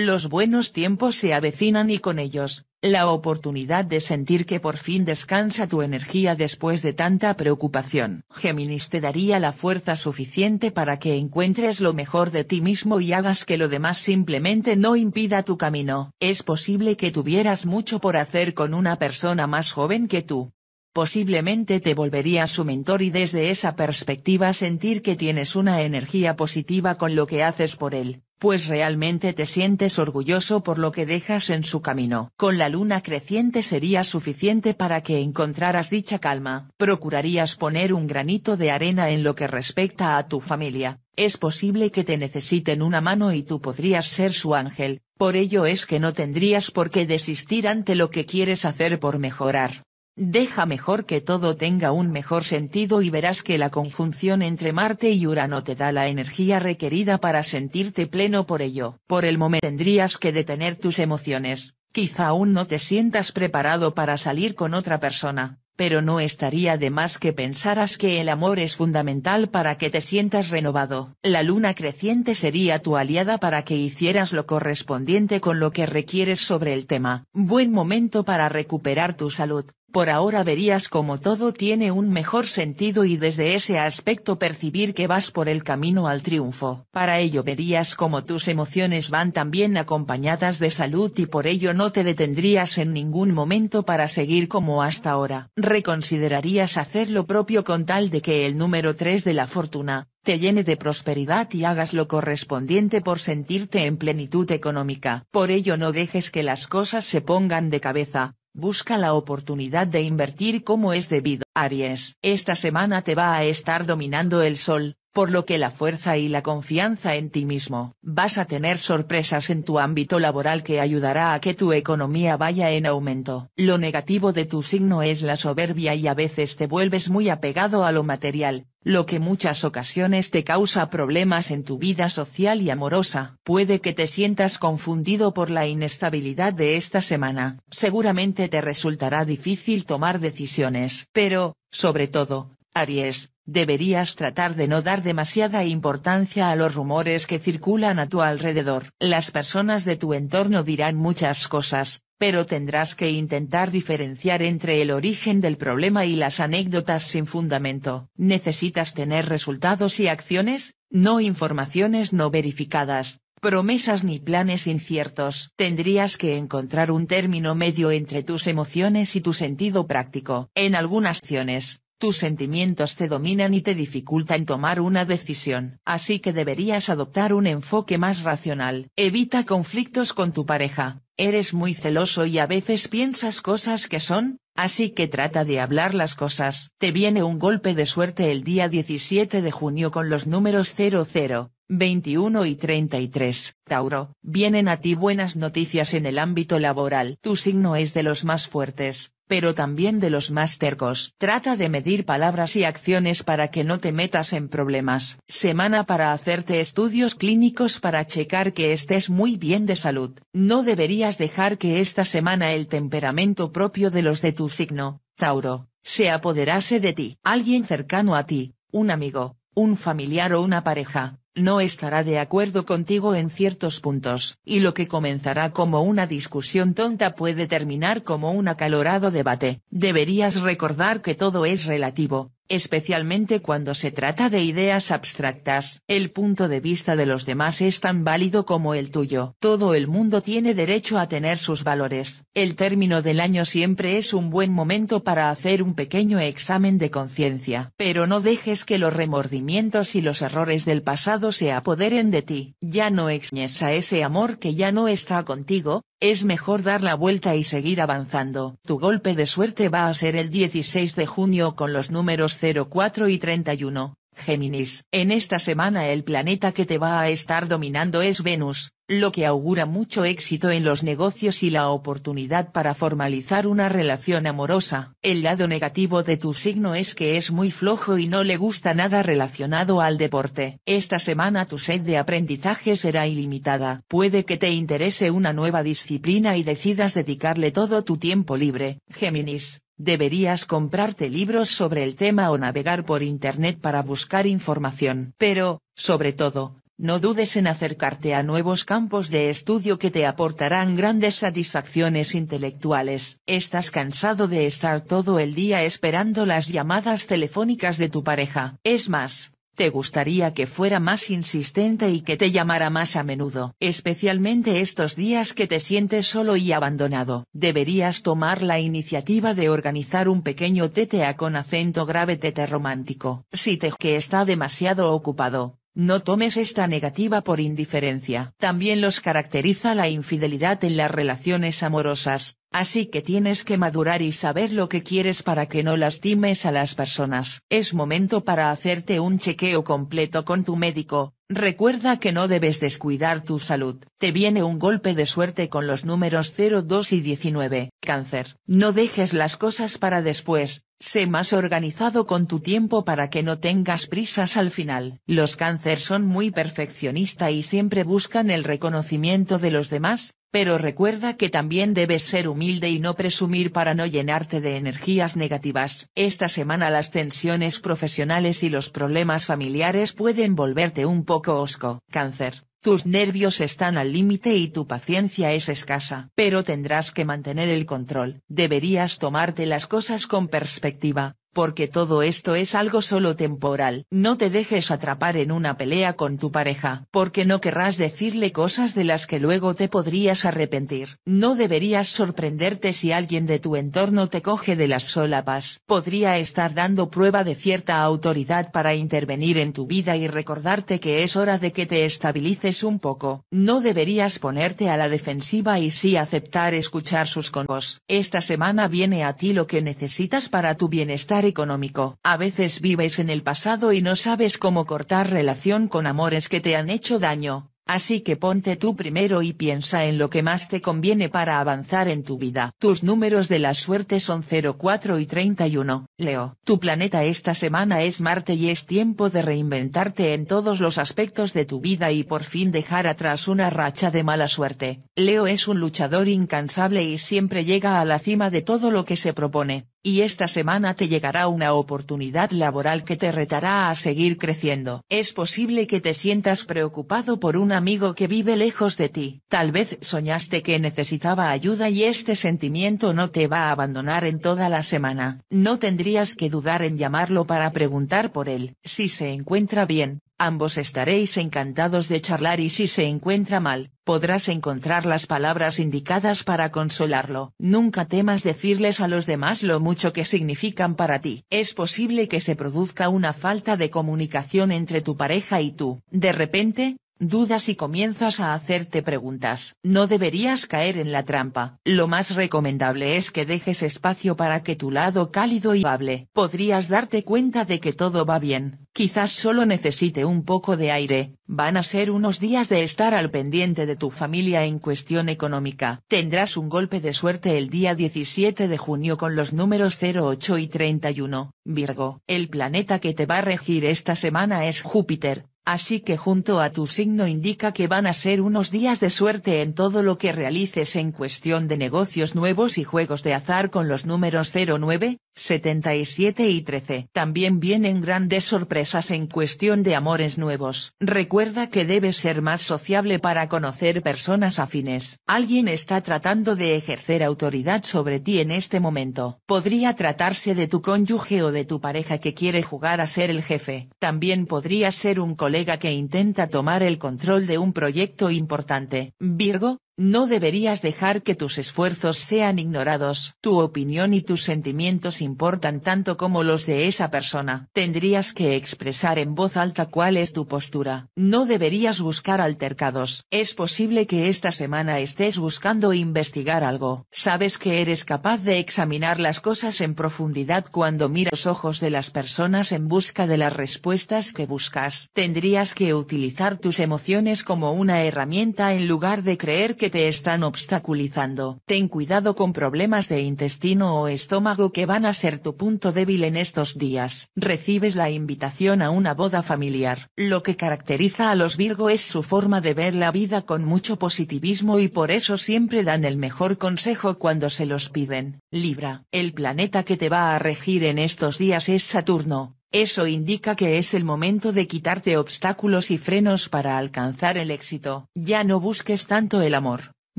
Los buenos tiempos se avecinan y con ellos, la oportunidad de sentir que por fin descansa tu energía después de tanta preocupación. Géminis te daría la fuerza suficiente para que encuentres lo mejor de ti mismo y hagas que lo demás simplemente no impida tu camino. Es posible que tuvieras mucho por hacer con una persona más joven que tú. Posiblemente te volvería su mentor y desde esa perspectiva sentir que tienes una energía positiva con lo que haces por él pues realmente te sientes orgulloso por lo que dejas en su camino. Con la luna creciente sería suficiente para que encontraras dicha calma. Procurarías poner un granito de arena en lo que respecta a tu familia. Es posible que te necesiten una mano y tú podrías ser su ángel, por ello es que no tendrías por qué desistir ante lo que quieres hacer por mejorar. Deja mejor que todo tenga un mejor sentido y verás que la conjunción entre Marte y Urano te da la energía requerida para sentirte pleno por ello. Por el momento tendrías que detener tus emociones, quizá aún no te sientas preparado para salir con otra persona, pero no estaría de más que pensaras que el amor es fundamental para que te sientas renovado. La luna creciente sería tu aliada para que hicieras lo correspondiente con lo que requieres sobre el tema. Buen momento para recuperar tu salud. Por ahora verías como todo tiene un mejor sentido y desde ese aspecto percibir que vas por el camino al triunfo. Para ello verías como tus emociones van también acompañadas de salud y por ello no te detendrías en ningún momento para seguir como hasta ahora. Reconsiderarías hacer lo propio con tal de que el número 3 de la fortuna, te llene de prosperidad y hagas lo correspondiente por sentirte en plenitud económica. Por ello no dejes que las cosas se pongan de cabeza, Busca la oportunidad de invertir como es debido. Aries, esta semana te va a estar dominando el sol, por lo que la fuerza y la confianza en ti mismo. Vas a tener sorpresas en tu ámbito laboral que ayudará a que tu economía vaya en aumento. Lo negativo de tu signo es la soberbia y a veces te vuelves muy apegado a lo material, lo que muchas ocasiones te causa problemas en tu vida social y amorosa. Puede que te sientas confundido por la inestabilidad de esta semana. Seguramente te resultará difícil tomar decisiones. Pero, sobre todo, Aries, Deberías tratar de no dar demasiada importancia a los rumores que circulan a tu alrededor. Las personas de tu entorno dirán muchas cosas, pero tendrás que intentar diferenciar entre el origen del problema y las anécdotas sin fundamento. Necesitas tener resultados y acciones, no informaciones no verificadas, promesas ni planes inciertos. Tendrías que encontrar un término medio entre tus emociones y tu sentido práctico. En algunas acciones, tus sentimientos te dominan y te dificultan tomar una decisión, así que deberías adoptar un enfoque más racional. Evita conflictos con tu pareja, eres muy celoso y a veces piensas cosas que son, así que trata de hablar las cosas. Te viene un golpe de suerte el día 17 de junio con los números 00, 21 y 33. Tauro, vienen a ti buenas noticias en el ámbito laboral. Tu signo es de los más fuertes, pero también de los más tercos. Trata de medir palabras y acciones para que no te metas en problemas. Semana para hacerte estudios clínicos para checar que estés muy bien de salud. No deberías dejar que esta semana el temperamento propio de los de tu signo, Tauro, se apoderase de ti. Alguien cercano a ti, un amigo, un familiar o una pareja, no estará de acuerdo contigo en ciertos puntos, y lo que comenzará como una discusión tonta puede terminar como un acalorado debate. Deberías recordar que todo es relativo, especialmente cuando se trata de ideas abstractas. El punto de vista de los demás es tan válido como el tuyo. Todo el mundo tiene derecho a tener sus valores. El término del año siempre es un buen momento para hacer un pequeño examen de conciencia. Pero no dejes que los remordimientos y los errores del pasado se apoderen de ti. Ya no exñes a ese amor que ya no está contigo, es mejor dar la vuelta y seguir avanzando. Tu golpe de suerte va a ser el 16 de junio con los números 04 y 31, Géminis. En esta semana el planeta que te va a estar dominando es Venus, lo que augura mucho éxito en los negocios y la oportunidad para formalizar una relación amorosa. El lado negativo de tu signo es que es muy flojo y no le gusta nada relacionado al deporte. Esta semana tu sed de aprendizaje será ilimitada. Puede que te interese una nueva disciplina y decidas dedicarle todo tu tiempo libre. Géminis. Deberías comprarte libros sobre el tema o navegar por Internet para buscar información. Pero, sobre todo, no dudes en acercarte a nuevos campos de estudio que te aportarán grandes satisfacciones intelectuales. ¿Estás cansado de estar todo el día esperando las llamadas telefónicas de tu pareja? Es más, te gustaría que fuera más insistente y que te llamara más a menudo, especialmente estos días que te sientes solo y abandonado. Deberías tomar la iniciativa de organizar un pequeño TTA con acento grave tete romántico. Si te que está demasiado ocupado, no tomes esta negativa por indiferencia. También los caracteriza la infidelidad en las relaciones amorosas, así que tienes que madurar y saber lo que quieres para que no lastimes a las personas. Es momento para hacerte un chequeo completo con tu médico, recuerda que no debes descuidar tu salud. Te viene un golpe de suerte con los números 2 y 19. Cáncer. No dejes las cosas para después, Sé más organizado con tu tiempo para que no tengas prisas al final. Los cáncer son muy perfeccionistas y siempre buscan el reconocimiento de los demás, pero recuerda que también debes ser humilde y no presumir para no llenarte de energías negativas. Esta semana las tensiones profesionales y los problemas familiares pueden volverte un poco osco. Cáncer. Tus nervios están al límite y tu paciencia es escasa, pero tendrás que mantener el control. Deberías tomarte las cosas con perspectiva, porque todo esto es algo solo temporal. No te dejes atrapar en una pelea con tu pareja, porque no querrás decirle cosas de las que luego te podrías arrepentir. No deberías sorprenderte si alguien de tu entorno te coge de las solapas. Podría estar dando prueba de cierta autoridad para intervenir en tu vida y recordarte que es hora de que te estabilices un poco. No deberías ponerte a la defensiva y sí aceptar escuchar sus consejos. Esta semana viene a ti lo que necesitas para tu bienestar económico. A veces vives en el pasado y no sabes cómo cortar relación con amores que te han hecho daño, así que ponte tú primero y piensa en lo que más te conviene para avanzar en tu vida. Tus números de la suerte son 04 y 31, Leo. Tu planeta esta semana es Marte y es tiempo de reinventarte en todos los aspectos de tu vida y por fin dejar atrás una racha de mala suerte. Leo es un luchador incansable y siempre llega a la cima de todo lo que se propone y esta semana te llegará una oportunidad laboral que te retará a seguir creciendo. Es posible que te sientas preocupado por un amigo que vive lejos de ti. Tal vez soñaste que necesitaba ayuda y este sentimiento no te va a abandonar en toda la semana. No tendrías que dudar en llamarlo para preguntar por él. Si se encuentra bien, Ambos estaréis encantados de charlar y si se encuentra mal, podrás encontrar las palabras indicadas para consolarlo. Nunca temas decirles a los demás lo mucho que significan para ti. Es posible que se produzca una falta de comunicación entre tu pareja y tú. De repente, dudas y comienzas a hacerte preguntas. No deberías caer en la trampa. Lo más recomendable es que dejes espacio para que tu lado cálido y hable. Podrías darte cuenta de que todo va bien. Quizás solo necesite un poco de aire. Van a ser unos días de estar al pendiente de tu familia en cuestión económica. Tendrás un golpe de suerte el día 17 de junio con los números 08 y 31. Virgo. El planeta que te va a regir esta semana es Júpiter Así que junto a tu signo indica que van a ser unos días de suerte en todo lo que realices en cuestión de negocios nuevos y juegos de azar con los números 09, 77 y 13. También vienen grandes sorpresas en cuestión de amores nuevos. Recuerda que debes ser más sociable para conocer personas afines. Alguien está tratando de ejercer autoridad sobre ti en este momento. Podría tratarse de tu cónyuge o de tu pareja que quiere jugar a ser el jefe. También podría ser un colega que intenta tomar el control de un proyecto importante. Virgo, no deberías dejar que tus esfuerzos sean ignorados. Tu opinión y tus sentimientos importan tanto como los de esa persona. Tendrías que expresar en voz alta cuál es tu postura. No deberías buscar altercados. Es posible que esta semana estés buscando investigar algo. Sabes que eres capaz de examinar las cosas en profundidad cuando miras los ojos de las personas en busca de las respuestas que buscas. Tendrías que utilizar tus emociones como una herramienta en lugar de creer que te están obstaculizando. Ten cuidado con problemas de intestino o estómago que van a ser tu punto débil en estos días. Recibes la invitación a una boda familiar. Lo que caracteriza a los Virgo es su forma de ver la vida con mucho positivismo y por eso siempre dan el mejor consejo cuando se los piden. Libra. El planeta que te va a regir en estos días es Saturno, eso indica que es el momento de quitarte obstáculos y frenos para alcanzar el éxito. Ya no busques tanto el amor,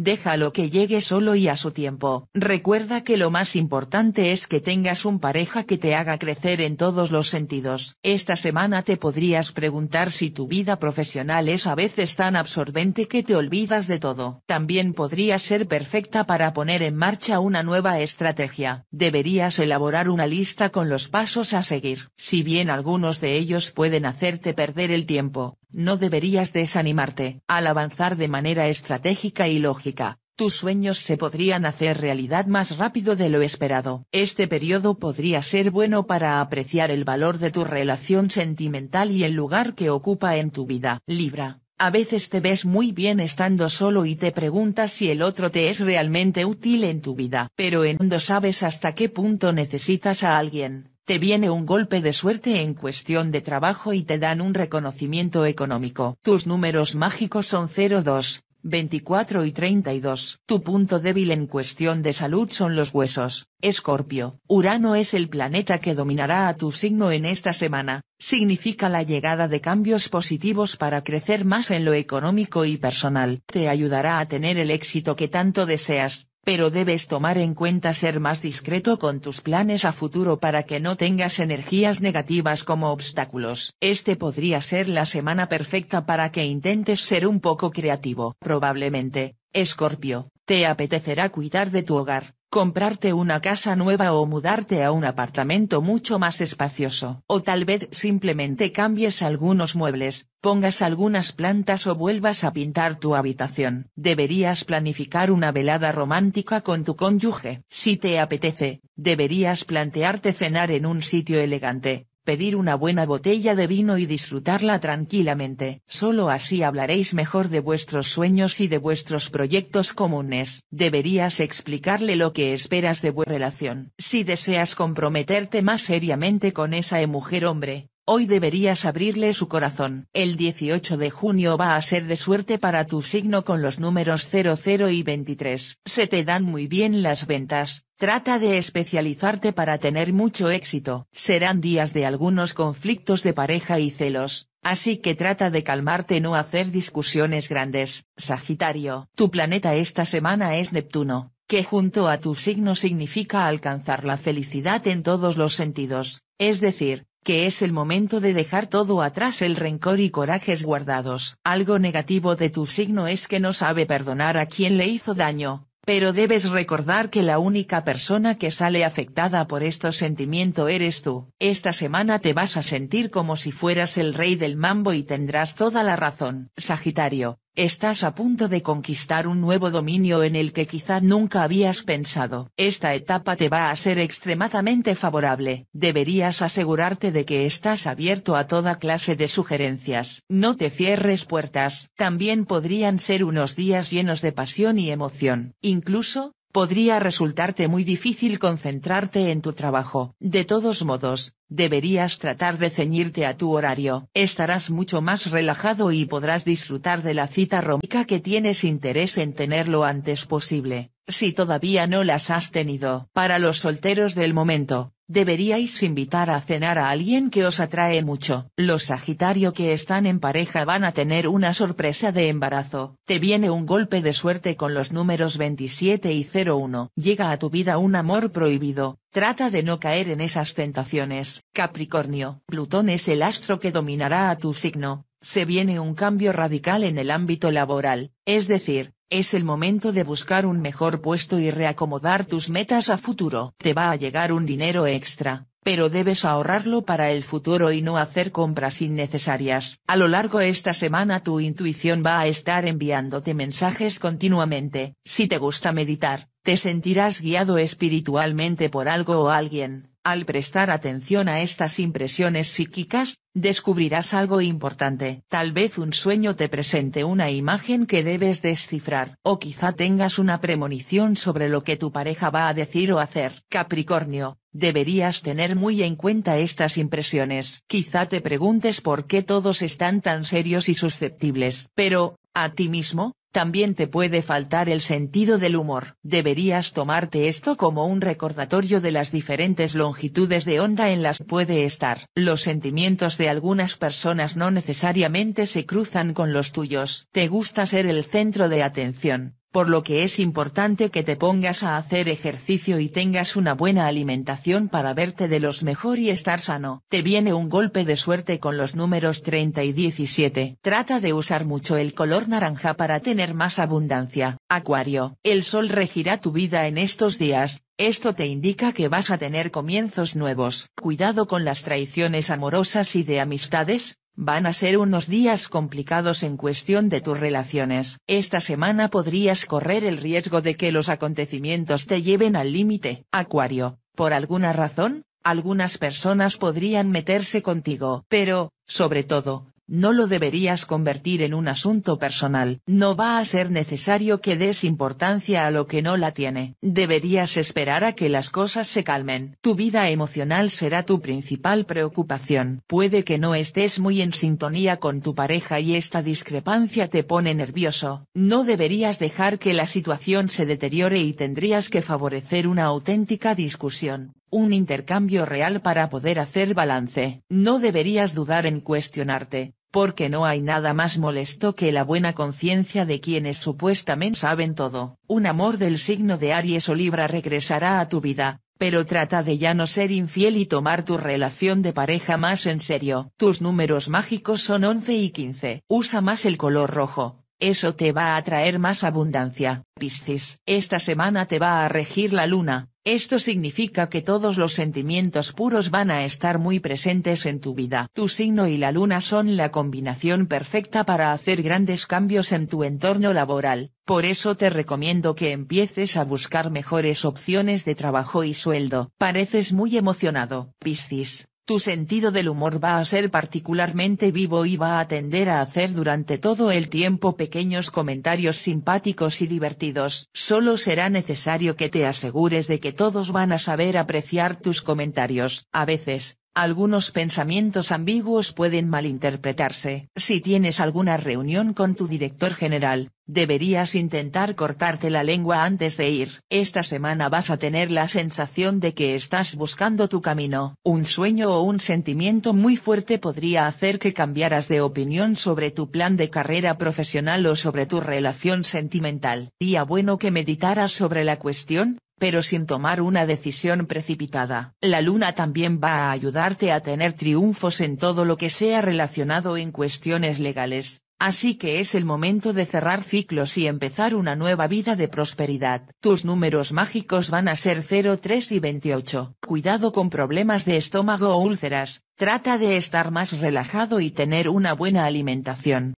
Déjalo que llegue solo y a su tiempo. Recuerda que lo más importante es que tengas un pareja que te haga crecer en todos los sentidos. Esta semana te podrías preguntar si tu vida profesional es a veces tan absorbente que te olvidas de todo. También podría ser perfecta para poner en marcha una nueva estrategia. Deberías elaborar una lista con los pasos a seguir. Si bien algunos de ellos pueden hacerte perder el tiempo, no deberías desanimarte. Al avanzar de manera estratégica y lógica, tus sueños se podrían hacer realidad más rápido de lo esperado. Este periodo podría ser bueno para apreciar el valor de tu relación sentimental y el lugar que ocupa en tu vida. Libra. A veces te ves muy bien estando solo y te preguntas si el otro te es realmente útil en tu vida. Pero en no sabes hasta qué punto necesitas a alguien te viene un golpe de suerte en cuestión de trabajo y te dan un reconocimiento económico. Tus números mágicos son 02, 24 y 32. Tu punto débil en cuestión de salud son los huesos. Escorpio, Urano es el planeta que dominará a tu signo en esta semana, significa la llegada de cambios positivos para crecer más en lo económico y personal. Te ayudará a tener el éxito que tanto deseas pero debes tomar en cuenta ser más discreto con tus planes a futuro para que no tengas energías negativas como obstáculos. Este podría ser la semana perfecta para que intentes ser un poco creativo. Probablemente, Escorpio, te apetecerá cuidar de tu hogar, comprarte una casa nueva o mudarte a un apartamento mucho más espacioso. O tal vez simplemente cambies algunos muebles, pongas algunas plantas o vuelvas a pintar tu habitación. Deberías planificar una velada romántica con tu cónyuge. Si te apetece, deberías plantearte cenar en un sitio elegante, pedir una buena botella de vino y disfrutarla tranquilamente. Solo así hablaréis mejor de vuestros sueños y de vuestros proyectos comunes. Deberías explicarle lo que esperas de vuestra relación. Si deseas comprometerte más seriamente con esa mujer hombre, Hoy deberías abrirle su corazón. El 18 de junio va a ser de suerte para tu signo con los números 00 y 23. Se te dan muy bien las ventas, trata de especializarte para tener mucho éxito. Serán días de algunos conflictos de pareja y celos, Así que trata de calmarte y no hacer discusiones grandes, Sagitario. Tu planeta esta semana es Neptuno, que junto a tu signo significa alcanzar la felicidad en todos los sentidos, es decir, que es el momento de dejar todo atrás el rencor y corajes guardados. Algo negativo de tu signo es que no sabe perdonar a quien le hizo daño, pero debes recordar que la única persona que sale afectada por estos sentimientos eres tú. Esta semana te vas a sentir como si fueras el rey del mambo y tendrás toda la razón. Sagitario, estás a punto de conquistar un nuevo dominio en el que quizá nunca habías pensado. Esta etapa te va a ser extremadamente favorable. Deberías asegurarte de que estás abierto a toda clase de sugerencias. No te cierres puertas. También podrían ser unos días llenos de pasión y emoción. Incluso, Podría resultarte muy difícil concentrarte en tu trabajo. De todos modos, deberías tratar de ceñirte a tu horario. Estarás mucho más relajado y podrás disfrutar de la cita romántica que tienes interés en tener lo antes posible, si todavía no las has tenido. Para los solteros del momento, Deberíais invitar a cenar a alguien que os atrae mucho. Los Sagitario que están en pareja van a tener una sorpresa de embarazo. Te viene un golpe de suerte con los números 27 y 01. Llega a tu vida un amor prohibido. Trata de no caer en esas tentaciones. Capricornio. Plutón es el astro que dominará a tu signo. Se viene un cambio radical en el ámbito laboral, es decir, es el momento de buscar un mejor puesto y reacomodar tus metas a futuro. Te va a llegar un dinero extra, pero debes ahorrarlo para el futuro y no hacer compras innecesarias. A lo largo de esta semana tu intuición va a estar enviándote mensajes continuamente. Si te gusta meditar, te sentirás guiado espiritualmente por algo o alguien. Al prestar atención a estas impresiones psíquicas, descubrirás algo importante. Tal vez un sueño te presente una imagen que debes descifrar, o quizá tengas una premonición sobre lo que tu pareja va a decir o hacer. Capricornio, deberías tener muy en cuenta estas impresiones. Quizá te preguntes por qué todos están tan serios y susceptibles, pero, a ti mismo, también te puede faltar el sentido del humor. Deberías tomarte esto como un recordatorio de las diferentes longitudes de onda en las que puede estar. Los sentimientos de algunas personas no necesariamente se cruzan con los tuyos. Te gusta ser el centro de atención, por lo que es importante que te pongas a hacer ejercicio y tengas una buena alimentación para verte de los mejor y estar sano. Te viene un golpe de suerte con los números 30 y 17. Trata de usar mucho el color naranja para tener más abundancia. Acuario. El sol regirá tu vida en estos días, esto te indica que vas a tener comienzos nuevos. Cuidado con las traiciones amorosas y de amistades, Van a ser unos días complicados en cuestión de tus relaciones. Esta semana podrías correr el riesgo de que los acontecimientos te lleven al límite. Acuario, por alguna razón, algunas personas podrían meterse contigo. Pero, sobre todo, no lo deberías convertir en un asunto personal. No va a ser necesario que des importancia a lo que no la tiene. Deberías esperar a que las cosas se calmen. Tu vida emocional será tu principal preocupación. Puede que no estés muy en sintonía con tu pareja y esta discrepancia te pone nervioso. No deberías dejar que la situación se deteriore y tendrías que favorecer una auténtica discusión un intercambio real para poder hacer balance. No deberías dudar en cuestionarte, porque no hay nada más molesto que la buena conciencia de quienes supuestamente saben todo. Un amor del signo de Aries o Libra regresará a tu vida, pero trata de ya no ser infiel y tomar tu relación de pareja más en serio. Tus números mágicos son 11 y 15. Usa más el color rojo. Eso te va a traer más abundancia. Piscis. Esta semana te va a regir la luna, esto significa que todos los sentimientos puros van a estar muy presentes en tu vida. Tu signo y la luna son la combinación perfecta para hacer grandes cambios en tu entorno laboral, por eso te recomiendo que empieces a buscar mejores opciones de trabajo y sueldo. Pareces muy emocionado, Piscis tu sentido del humor va a ser particularmente vivo y va a tender a hacer durante todo el tiempo pequeños comentarios simpáticos y divertidos. Solo será necesario que te asegures de que todos van a saber apreciar tus comentarios. A veces, algunos pensamientos ambiguos pueden malinterpretarse. Si tienes alguna reunión con tu director general, Deberías intentar cortarte la lengua antes de ir. Esta semana vas a tener la sensación de que estás buscando tu camino. Un sueño o un sentimiento muy fuerte podría hacer que cambiaras de opinión sobre tu plan de carrera profesional o sobre tu relación sentimental. Día bueno que meditaras sobre la cuestión, pero sin tomar una decisión precipitada. La luna también va a ayudarte a tener triunfos en todo lo que sea relacionado en cuestiones legales. Así que es el momento de cerrar ciclos y empezar una nueva vida de prosperidad. Tus números mágicos van a ser 0, 3 y 28. Cuidado con problemas de estómago o úlceras, trata de estar más relajado y tener una buena alimentación.